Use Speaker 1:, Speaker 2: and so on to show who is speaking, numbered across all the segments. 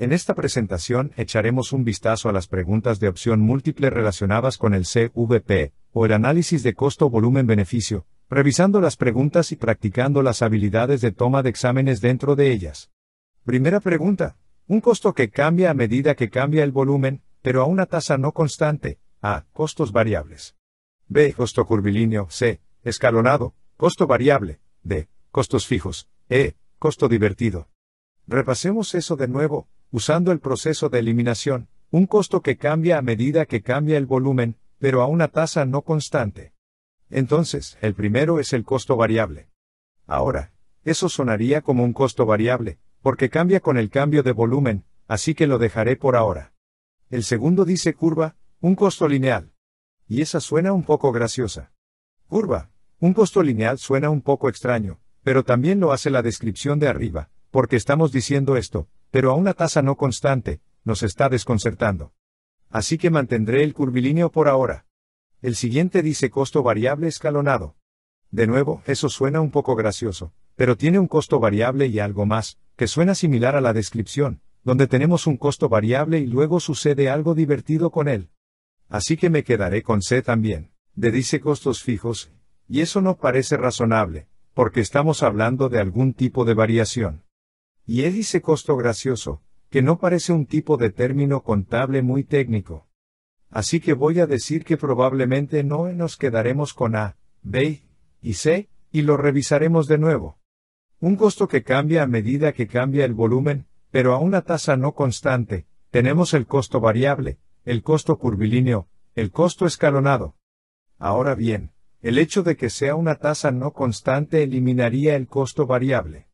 Speaker 1: En esta presentación echaremos un vistazo a las preguntas de opción múltiple relacionadas con el CVP, o el análisis de costo-volumen-beneficio, revisando las preguntas y practicando las habilidades de toma de exámenes dentro de ellas. Primera pregunta. Un costo que cambia a medida que cambia el volumen, pero a una tasa no constante. A. Costos variables. B. Costo curvilíneo. C. Escalonado. Costo variable. D. Costos fijos. E. Costo divertido. Repasemos eso de nuevo, usando el proceso de eliminación, un costo que cambia a medida que cambia el volumen, pero a una tasa no constante. Entonces, el primero es el costo variable. Ahora, eso sonaría como un costo variable, porque cambia con el cambio de volumen, así que lo dejaré por ahora. El segundo dice curva, un costo lineal. Y esa suena un poco graciosa. Curva, un costo lineal suena un poco extraño, pero también lo hace la descripción de arriba, porque estamos diciendo esto, pero a una tasa no constante, nos está desconcertando. Así que mantendré el curvilíneo por ahora. El siguiente dice costo variable escalonado. De nuevo, eso suena un poco gracioso, pero tiene un costo variable y algo más, que suena similar a la descripción, donde tenemos un costo variable y luego sucede algo divertido con él. Así que me quedaré con C también, de dice costos fijos, y eso no parece razonable, porque estamos hablando de algún tipo de variación. Y él dice costo gracioso, que no parece un tipo de término contable muy técnico. Así que voy a decir que probablemente no nos quedaremos con A, B y C, y lo revisaremos de nuevo. Un costo que cambia a medida que cambia el volumen, pero a una tasa no constante, tenemos el costo variable, el costo curvilíneo, el costo escalonado. Ahora bien, el hecho de que sea una tasa no constante eliminaría el costo variable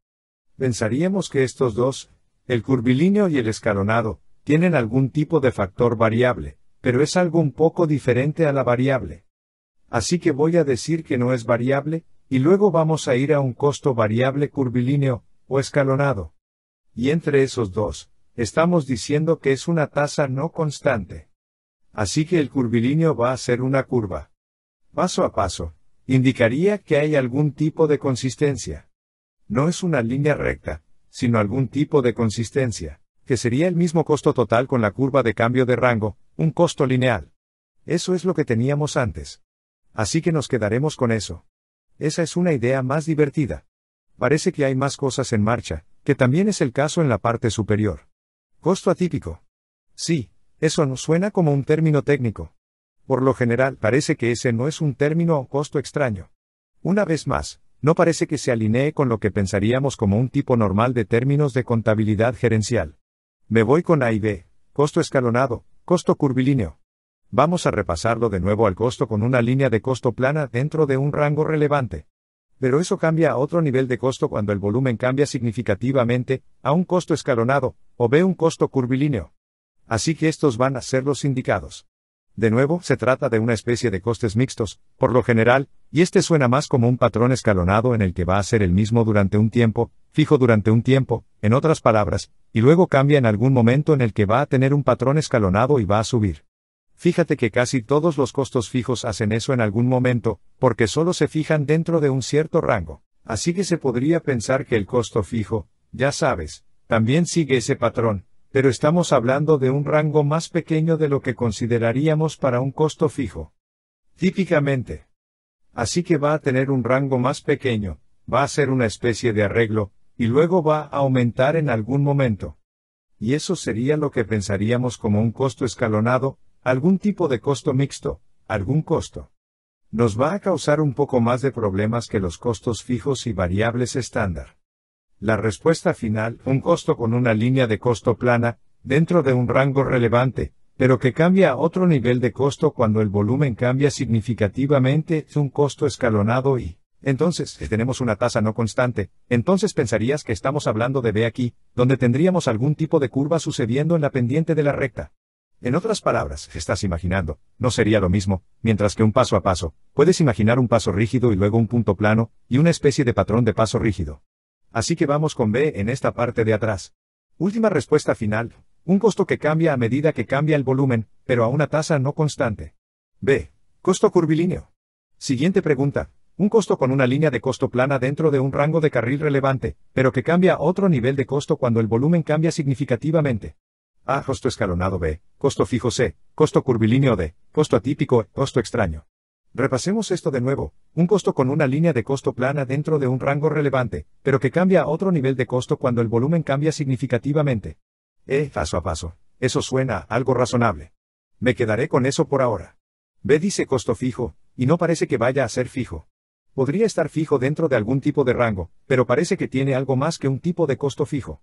Speaker 1: pensaríamos que estos dos, el curvilíneo y el escalonado, tienen algún tipo de factor variable, pero es algo un poco diferente a la variable. Así que voy a decir que no es variable, y luego vamos a ir a un costo variable curvilíneo, o escalonado. Y entre esos dos, estamos diciendo que es una tasa no constante. Así que el curvilíneo va a ser una curva. Paso a paso, indicaría que hay algún tipo de consistencia no es una línea recta, sino algún tipo de consistencia, que sería el mismo costo total con la curva de cambio de rango, un costo lineal. Eso es lo que teníamos antes. Así que nos quedaremos con eso. Esa es una idea más divertida. Parece que hay más cosas en marcha, que también es el caso en la parte superior. Costo atípico. Sí, eso no suena como un término técnico. Por lo general parece que ese no es un término o costo extraño. Una vez más, no parece que se alinee con lo que pensaríamos como un tipo normal de términos de contabilidad gerencial. Me voy con A y B, costo escalonado, costo curvilíneo. Vamos a repasarlo de nuevo al costo con una línea de costo plana dentro de un rango relevante. Pero eso cambia a otro nivel de costo cuando el volumen cambia significativamente, a un costo escalonado, o ve un costo curvilíneo. Así que estos van a ser los indicados. De nuevo, se trata de una especie de costes mixtos, por lo general, y este suena más como un patrón escalonado en el que va a ser el mismo durante un tiempo, fijo durante un tiempo, en otras palabras, y luego cambia en algún momento en el que va a tener un patrón escalonado y va a subir. Fíjate que casi todos los costos fijos hacen eso en algún momento, porque solo se fijan dentro de un cierto rango. Así que se podría pensar que el costo fijo, ya sabes, también sigue ese patrón, pero estamos hablando de un rango más pequeño de lo que consideraríamos para un costo fijo. Típicamente, así que va a tener un rango más pequeño, va a ser una especie de arreglo, y luego va a aumentar en algún momento. Y eso sería lo que pensaríamos como un costo escalonado, algún tipo de costo mixto, algún costo. Nos va a causar un poco más de problemas que los costos fijos y variables estándar. La respuesta final, un costo con una línea de costo plana, dentro de un rango relevante, pero que cambia a otro nivel de costo cuando el volumen cambia significativamente, es un costo escalonado y, entonces, tenemos una tasa no constante, entonces pensarías que estamos hablando de B aquí, donde tendríamos algún tipo de curva sucediendo en la pendiente de la recta. En otras palabras, estás imaginando, no sería lo mismo, mientras que un paso a paso, puedes imaginar un paso rígido y luego un punto plano, y una especie de patrón de paso rígido. Así que vamos con B en esta parte de atrás. Última respuesta final, un costo que cambia a medida que cambia el volumen, pero a una tasa no constante. B. Costo curvilíneo. Siguiente pregunta. Un costo con una línea de costo plana dentro de un rango de carril relevante, pero que cambia a otro nivel de costo cuando el volumen cambia significativamente. A. Costo escalonado B. Costo fijo C. Costo curvilíneo D. Costo atípico e. Costo extraño. Repasemos esto de nuevo. Un costo con una línea de costo plana dentro de un rango relevante, pero que cambia a otro nivel de costo cuando el volumen cambia significativamente. Eh, paso a paso. Eso suena algo razonable. Me quedaré con eso por ahora. B dice costo fijo, y no parece que vaya a ser fijo. Podría estar fijo dentro de algún tipo de rango, pero parece que tiene algo más que un tipo de costo fijo.